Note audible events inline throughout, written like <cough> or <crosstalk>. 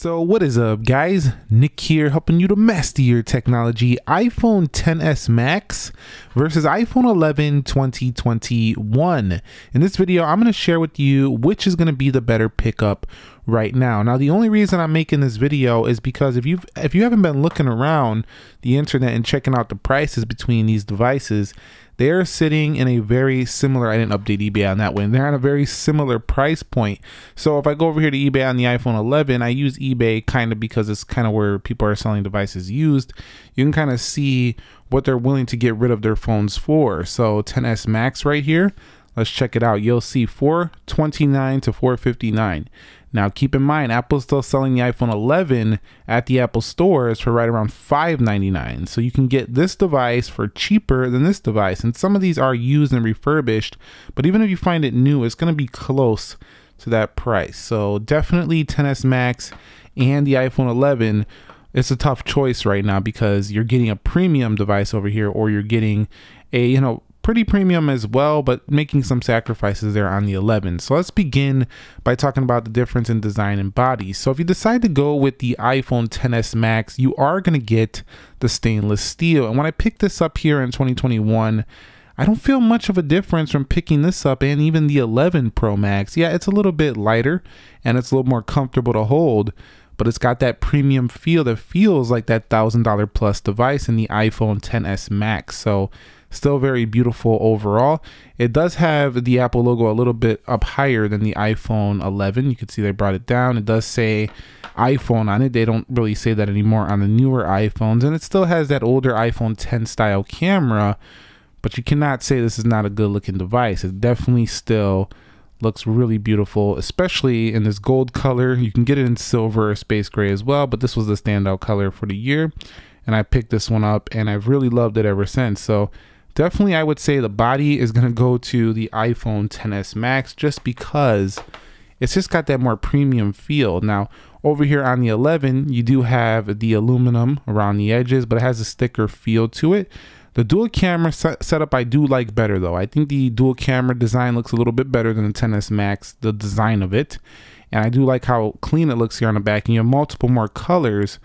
So what is up guys, Nick here helping you to master your technology iPhone 10s Max versus iPhone 11 2021. In this video, I'm gonna share with you which is gonna be the better pickup right now. Now the only reason I'm making this video is because if you've if you haven't been looking around the internet and checking out the prices between these devices, they're sitting in a very similar, I didn't update eBay on that one, they're at a very similar price point. So if I go over here to eBay on the iPhone 11, I use eBay kind of because it's kind of where people are selling devices used. You can kind of see what they're willing to get rid of their phones for. So 10S Max right here, let's check it out. You'll see 429 to 459. Now, keep in mind, Apple's still selling the iPhone 11 at the Apple stores for right around 599 So you can get this device for cheaper than this device. And some of these are used and refurbished, but even if you find it new, it's going to be close to that price. So definitely 10s Max and the iPhone 11 it's a tough choice right now because you're getting a premium device over here or you're getting a you know pretty premium as well, but making some sacrifices there on the 11. So let's begin by talking about the difference in design and body. So if you decide to go with the iPhone 10s Max, you are going to get the stainless steel. And when I picked this up here in 2021, I don't feel much of a difference from picking this up and even the 11 Pro Max. Yeah, it's a little bit lighter and it's a little more comfortable to hold, but it's got that premium feel that feels like that $1,000 plus device in the iPhone 10s Max. So still very beautiful overall. It does have the Apple logo a little bit up higher than the iPhone 11. You can see they brought it down. It does say iPhone on it. They don't really say that anymore on the newer iPhones. And it still has that older iPhone 10 style camera, but you cannot say this is not a good looking device. It's definitely still looks really beautiful, especially in this gold color. You can get it in silver or space gray as well, but this was the standout color for the year. And I picked this one up and I've really loved it ever since. So definitely I would say the body is gonna go to the iPhone 10s Max just because it's just got that more premium feel. Now, over here on the 11, you do have the aluminum around the edges, but it has a thicker feel to it. The dual camera set setup I do like better though. I think the dual camera design looks a little bit better than the 10S Max, the design of it. And I do like how clean it looks here on the back and you have multiple more colors,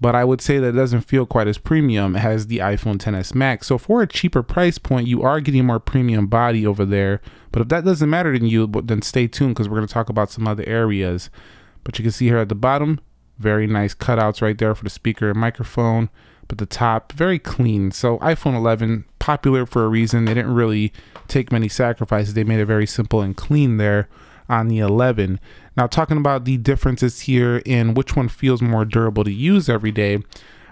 but I would say that it doesn't feel quite as premium as the iPhone 10s Max. So for a cheaper price point, you are getting more premium body over there. But if that doesn't matter to you, then stay tuned because we're going to talk about some other areas. But you can see here at the bottom, very nice cutouts right there for the speaker and microphone at the top, very clean. So iPhone 11, popular for a reason. They didn't really take many sacrifices. They made it very simple and clean there on the 11. Now talking about the differences here in which one feels more durable to use every day,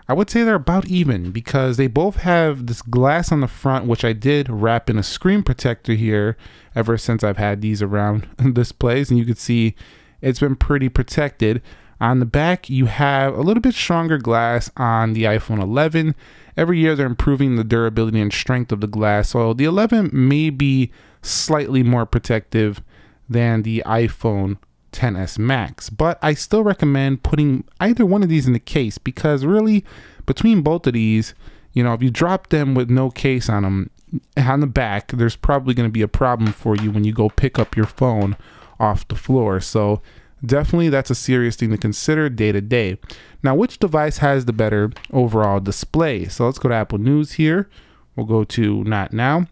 I would say they're about even because they both have this glass on the front, which I did wrap in a screen protector here ever since I've had these around this <laughs> place. And you can see it's been pretty protected. On the back, you have a little bit stronger glass on the iPhone 11. Every year, they're improving the durability and strength of the glass, so the 11 may be slightly more protective than the iPhone 10s Max. But I still recommend putting either one of these in the case because really, between both of these, you know, if you drop them with no case on them on the back, there's probably going to be a problem for you when you go pick up your phone off the floor. So Definitely, that's a serious thing to consider day to day. Now, which device has the better overall display? So let's go to Apple News here. We'll go to Not Now.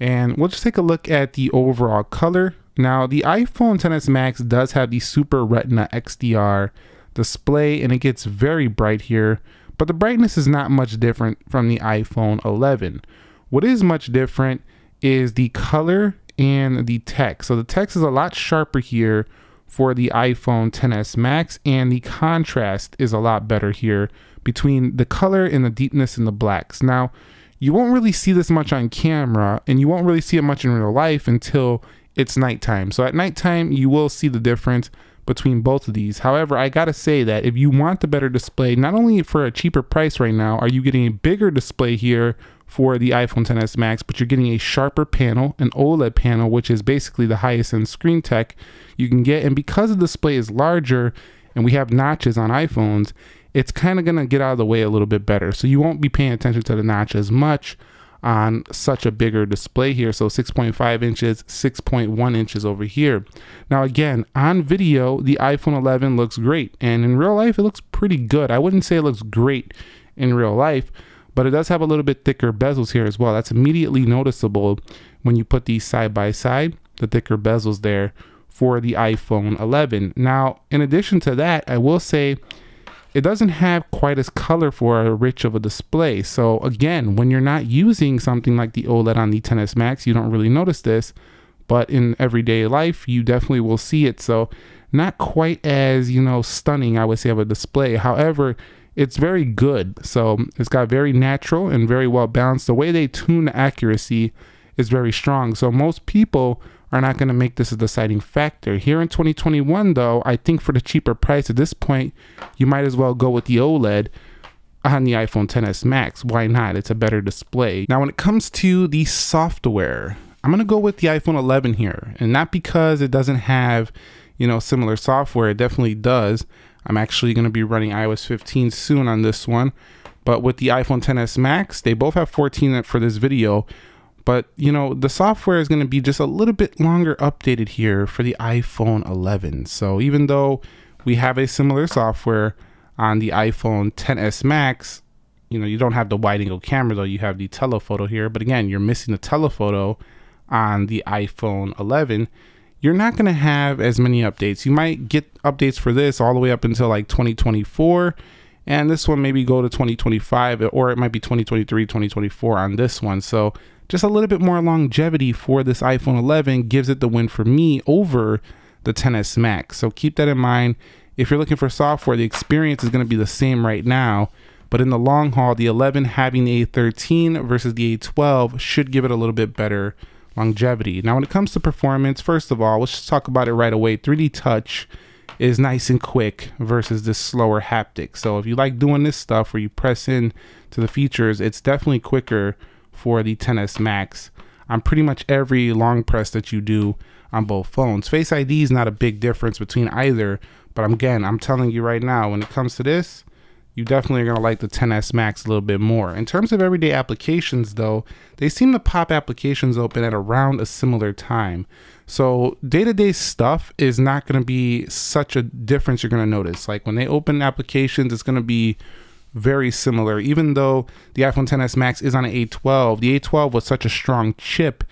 And we'll just take a look at the overall color. Now, the iPhone XS Max does have the Super Retina XDR display, and it gets very bright here, but the brightness is not much different from the iPhone 11. What is much different is the color and the text. So the text is a lot sharper here for the iPhone 10s Max and the contrast is a lot better here between the color and the deepness and the blacks. Now, you won't really see this much on camera and you won't really see it much in real life until it's nighttime. So at nighttime, you will see the difference between both of these. However, I gotta say that if you want the better display, not only for a cheaper price right now, are you getting a bigger display here for the iPhone 10s Max, but you're getting a sharper panel, an OLED panel, which is basically the highest in screen tech you can get. And because the display is larger and we have notches on iPhones, it's kind of going to get out of the way a little bit better. So you won't be paying attention to the notch as much on such a bigger display here. So 6.5 inches, 6.1 inches over here. Now again, on video, the iPhone 11 looks great. And in real life, it looks pretty good. I wouldn't say it looks great in real life, but it does have a little bit thicker bezels here as well. That's immediately noticeable when you put these side by side, the thicker bezels there for the iPhone 11. Now, in addition to that, I will say it doesn't have quite as colorful or rich of a display. So again, when you're not using something like the OLED on the 10s Max, you don't really notice this, but in everyday life, you definitely will see it. So not quite as, you know, stunning, I would say, of a display. However, it's very good. So it's got very natural and very well balanced. The way they tune the accuracy is very strong. So most people are not going to make this a deciding factor. Here in 2021, though, I think for the cheaper price at this point, you might as well go with the OLED on the iPhone XS Max. Why not? It's a better display. Now, when it comes to the software, I'm going to go with the iPhone 11 here, and not because it doesn't have, you know, similar software. It definitely does. I'm actually going to be running iOS 15 soon on this one. But with the iPhone XS Max, they both have 14 for this video, but you know, the software is going to be just a little bit longer updated here for the iPhone 11. So even though we have a similar software on the iPhone 10s Max, you know, you don't have the wide angle camera though. You have the telephoto here, but again, you're missing the telephoto on the iPhone 11. You're not going to have as many updates. You might get updates for this all the way up until like 2024 and this one maybe go to 2025 or it might be 2023 2024 on this one so just a little bit more longevity for this iPhone 11 gives it the win for me over the 10s Max. So keep that in mind. If you're looking for software, the experience is going to be the same right now. But in the long haul, the 11 having the A13 versus the A12 should give it a little bit better longevity. Now, when it comes to performance, first of all, let's just talk about it right away. 3D Touch is nice and quick versus this slower haptic. So if you like doing this stuff where you press in to the features, it's definitely quicker for the 10s Max on pretty much every long press that you do on both phones. Face ID is not a big difference between either, but again, I'm telling you right now, when it comes to this, you definitely are going to like the 10s Max a little bit more. In terms of everyday applications, though, they seem to pop applications open at around a similar time. So day to -day stuff is not going to be such a difference you're going to notice. Like when they open applications, it's going to be very similar. Even though the iPhone XS Max is on an A12, the A12 was such a strong chip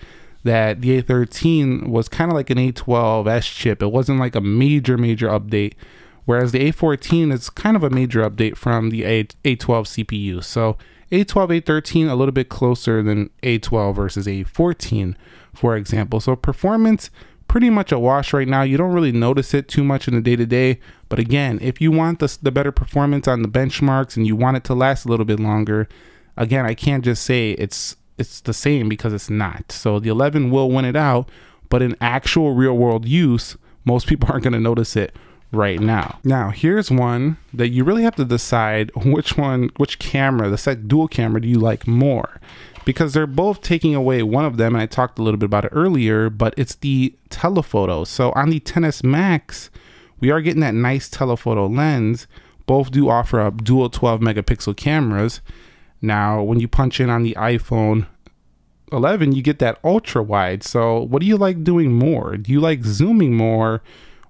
that the A13 was kind of like an A12s chip. It wasn't like a major major update, whereas the A14 is kind of a major update from the A- A12 CPU. So A12, A13 a little bit closer than A12 versus A14, for example. So performance pretty much a wash right now. You don't really notice it too much in the day-to-day. But again, if you want the, the better performance on the benchmarks and you want it to last a little bit longer, again, I can't just say it's it's the same because it's not. So the 11 will win it out, but in actual real world use, most people <laughs> aren't going to notice it right now. Now, here's one that you really have to decide which one, which camera, the set dual camera do you like more? because they're both taking away one of them. And I talked a little bit about it earlier, but it's the telephoto. So on the Tennis Max, we are getting that nice telephoto lens. Both do offer up dual 12 megapixel cameras. Now, when you punch in on the iPhone 11, you get that ultra wide. So, what do you like doing more? Do you like zooming more?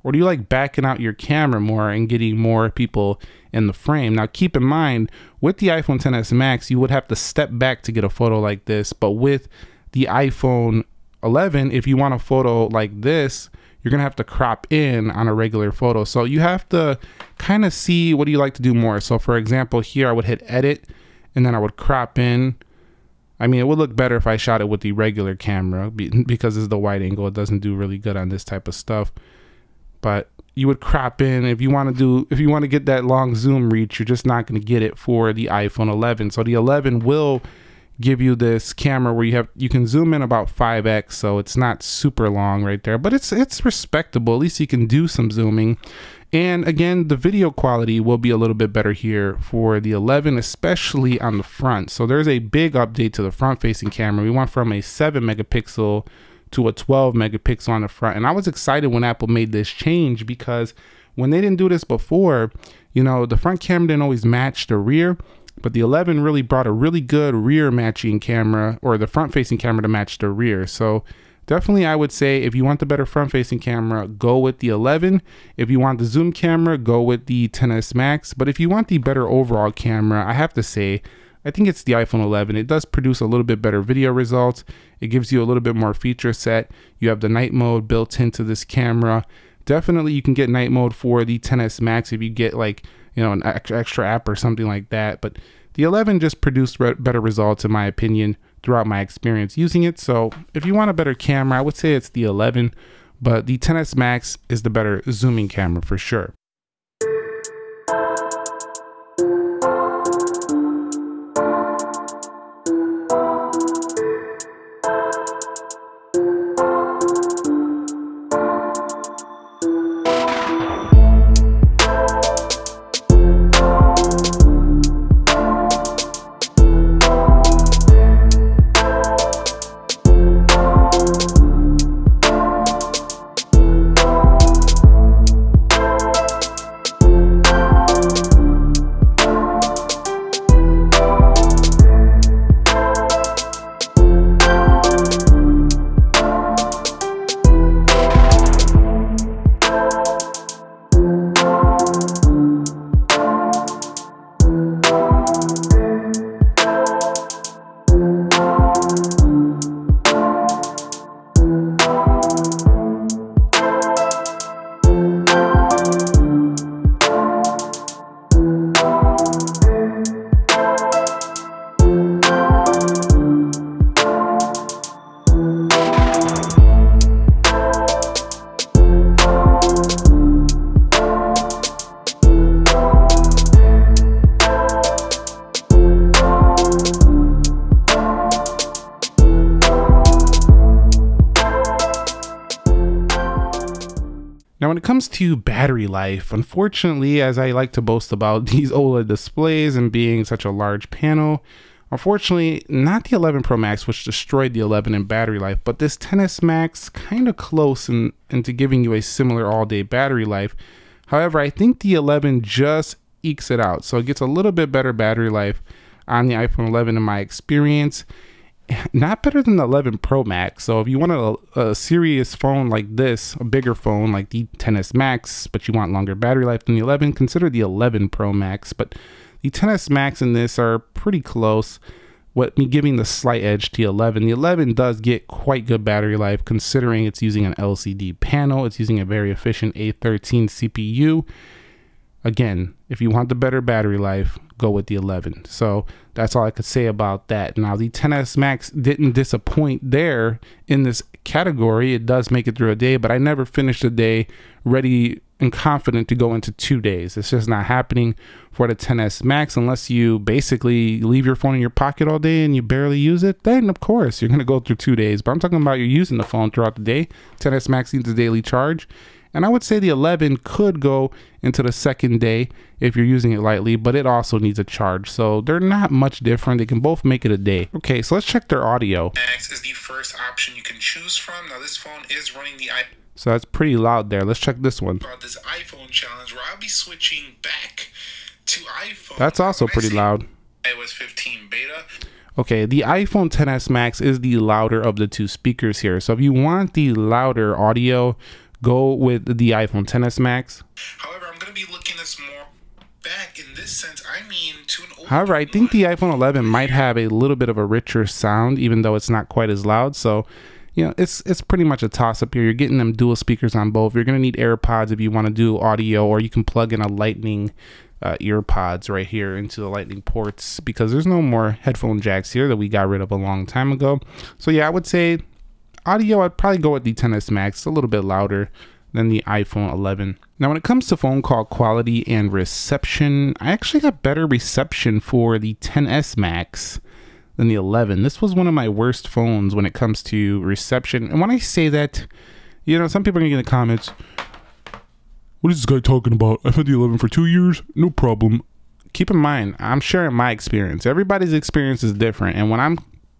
Or do you like backing out your camera more and getting more people in the frame? Now, keep in mind, with the iPhone XS Max, you would have to step back to get a photo like this. But with the iPhone 11, if you want a photo like this, you're gonna have to crop in on a regular photo. So you have to kind of see what do you like to do more. So for example, here I would hit edit and then I would crop in. I mean, it would look better if I shot it with the regular camera because it's the wide angle. It doesn't do really good on this type of stuff but you would crop in if you want to do if you want to get that long zoom reach you're just not going to get it for the iphone 11 so the 11 will give you this camera where you have you can zoom in about 5x so it's not super long right there but it's it's respectable at least you can do some zooming and again the video quality will be a little bit better here for the 11 especially on the front so there's a big update to the front facing camera we went from a 7 megapixel to a 12 megapixel on the front. And I was excited when Apple made this change because when they didn't do this before, you know, the front camera didn't always match the rear, but the 11 really brought a really good rear matching camera or the front facing camera to match the rear. So definitely I would say if you want the better front facing camera, go with the 11. If you want the zoom camera, go with the 10S Max. But if you want the better overall camera, I have to say I think it's the iPhone 11. It does produce a little bit better video results. It gives you a little bit more feature set. You have the night mode built into this camera. Definitely you can get night mode for the 10s Max if you get like, you know, an extra app or something like that, but the 11 just produced re better results in my opinion throughout my experience using it. So, if you want a better camera, I would say it's the 11, but the 10s Max is the better zooming camera for sure. to battery life. Unfortunately, as I like to boast about <laughs> these OLED displays and being such a large panel, unfortunately, not the 11 Pro Max, which destroyed the 11 in battery life, but this 10s Max kind of close in, into giving you a similar all-day battery life. However, I think the 11 just ekes it out, so it gets a little bit better battery life on the iPhone 11 in my experience. <laughs> not better than the 11 Pro Max. So if you want a, a, serious phone like this, a bigger phone like the 10s Max, but you want longer battery life than the 11, consider the 11 Pro Max. But the 10s Max and this are pretty close. What me giving the slight edge to 11. The 11 does get quite good battery life considering it's using an LCD panel. It's using a very efficient A13 CPU. Again, if you want the better battery life, go with the 11. So that's all I could say about that. Now, the 10S Max didn't disappoint there in this category. It does make it through a day, but I never finished a day ready and confident to go into two days. It's just not happening for the 10S Max unless you basically leave your phone in your pocket all day and you barely use it. Then, of course, you're going to go through two days. But I'm talking about you're using the phone throughout the day. 10S Max needs a daily charge. And I would say the 11 could go into the second day if you're using it lightly, but it also needs a charge. So they're not much different. They can both make it a day. Okay, so let's check their audio. is the first option you can choose from. Now this phone is running the So that's pretty loud there. Let's check this one. About this iPhone challenge where I'll be switching back to iPhone. That's also pretty loud. iOS 15 beta. Okay, the iPhone 10s Max is the louder of the two speakers here. So if you want the louder audio, go with the iPhone XS Max. However, I'm going to be looking this more back in this sense. I mean, to an older However, I think the iPhone 11 might have a little bit of a richer sound, even though it's not quite as loud. So, you know, it's it's pretty much a toss up here. You're getting them dual speakers on both. You're going to need AirPods if you want to do audio, or you can plug in a Lightning uh, earpods right here into the lightning ports because there's no more headphone jacks here that we got rid of a long time ago so yeah i would say Audio, I'd probably go with the 10S Max, a little bit louder than the iPhone 11. Now, when it comes to phone call quality and reception, I actually got better reception for the 10S Max than the 11. This was one of my worst phones when it comes to reception. And when I say that, you know, some people are going to get in the comments, what is this guy talking about? I've had the 11 for two years, no problem. Keep in mind, I'm sharing my experience. Everybody's experience is different. And when I'm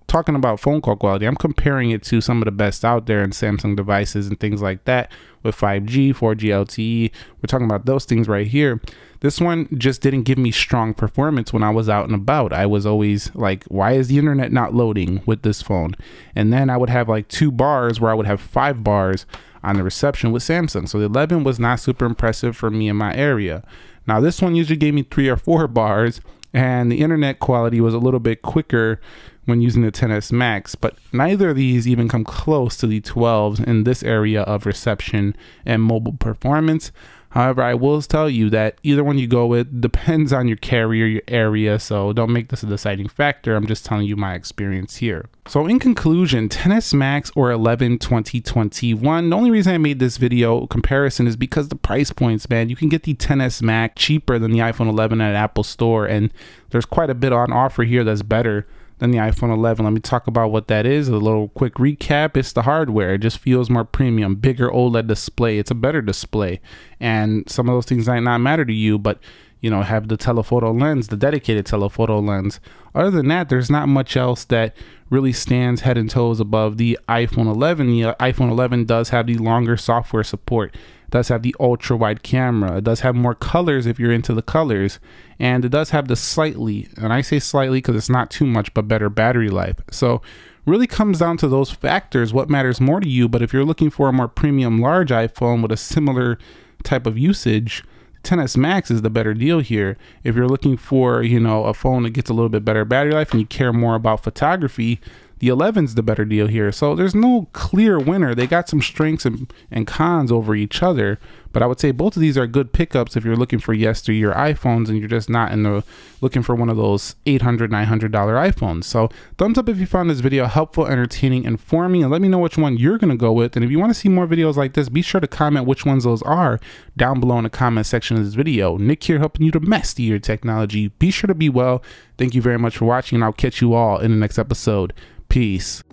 talking about phone call quality, I'm comparing it to some of the best out there in Samsung devices and things like that with 5G, 4G LTE. We're talking about those things right here. This one just didn't give me strong performance when I was out and about. I was always like, why is the internet not loading with this phone? And then I would have like two bars where I would have five bars on the reception with Samsung. So the 11 was not super impressive for me in my area. Now this one usually gave me three or four <laughs> bars and the internet quality was a little bit quicker when using the 10s Max, but neither of these even come close to the 12s in this area of reception and mobile performance. However, I will tell you that either one you go with depends on your carrier, your area, so don't make this a deciding factor. I'm just telling you my experience here. So in conclusion, 10s Max or 11 2021, the only reason I made this video comparison is because the price points, man. You can get the 10s Max cheaper than the iPhone 11 at Apple Store, and there's quite a bit on offer here that's better than the iPhone 11. Let me talk about what that is. A little quick recap. It's the hardware. It just feels more premium, bigger OLED display. It's a better display, and some of those things might not matter to you, but you know have the telephoto lens, the dedicated telephoto lens. Other than that, there's not much else that really stands head and toes above the iPhone 11. The uh, iPhone 11 does have the longer software support, does have the ultra wide camera, it does have more colors if you're into the colors, and it does have the slightly, and I say slightly because it's not too much, but better battery life. So, really comes down to those factors what matters more to you. But if you're looking for a more premium large iPhone with a similar type of usage, 10s Max is the better deal here. If you're looking for, you know, a phone that gets a little bit better battery life and you care more about photography, the 11's the better deal here. So there's no clear winner. They got some strengths and, and cons over each other, but I would say both of these are good pickups if you're looking for yes to your iPhones and you're just not in the looking for one of those $800, $900 iPhones. So thumbs up if you found this video helpful, entertaining, informing, and let me know which one you're going to go with. And if you want to see more videos like this, be sure to comment which ones those are down below in the comment section of this video. Nick here helping you to master your technology. Be sure to be well. Thank you very much for watching and I'll catch you all in the next episode. Peace.